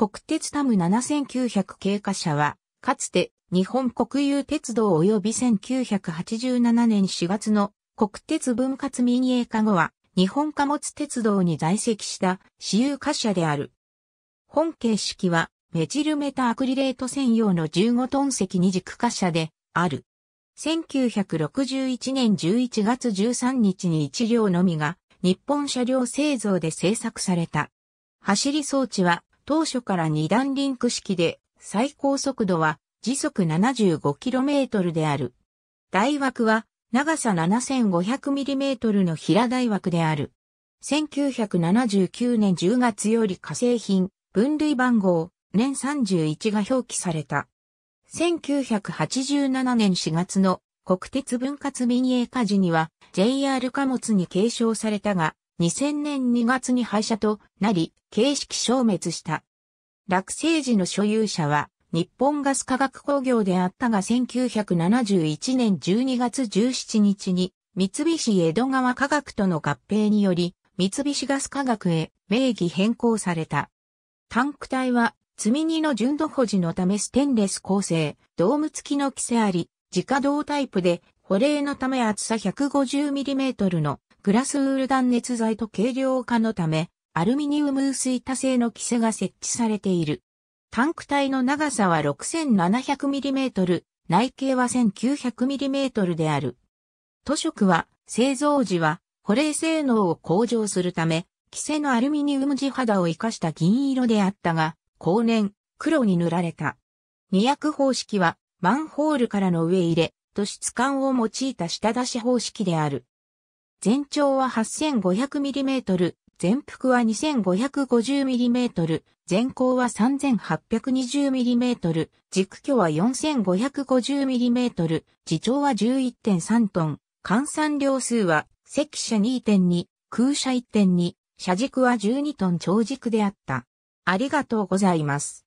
国鉄タム7900経過車は、かつて日本国有鉄道及び1987年4月の国鉄分割民営化後は、日本貨物鉄道に在籍した私有貨車である。本形式は、メチルメタアクリレート専用の15トン積二軸貨車である。1961年11月13日に1両のみが日本車両製造で製作された。走り装置は当初から二段リンク式で、最高速度は時速 75km である。大枠は長さ 7500mm の平大枠である。1979年10月より化成品、分類番号、年31が表記された。1987年4月の国鉄分割民営化時には JR 貨物に継承されたが、2000年2月に廃車となり、形式消滅した。落成時の所有者は、日本ガス化学工業であったが1971年12月17日に、三菱江戸川化学との合併により、三菱ガス化学へ名義変更された。タンク体は、積み荷の純度保持のためステンレス構成、ドーム付きの規制あり、自家動タイプで保冷のため厚さ 150mm のグラスウール断熱材と軽量化のため、アルミニウム薄板製のキセが設置されている。タンク体の長さは 6700mm、内径は 1900mm である。塗色は、製造時は、保冷性能を向上するため、キセのアルミニウム地肌を活かした銀色であったが、後年、黒に塗られた。二役方式は、マンホールからの上入れ、と質感を用いた下出し方式である。全長は 8500mm、全幅は 2550mm、全高は 3820mm、軸距は 4550mm、自長は11.3トン、換算量数は、赤車2.2、空車1.2、車軸は12トン長軸であった。ありがとうございます。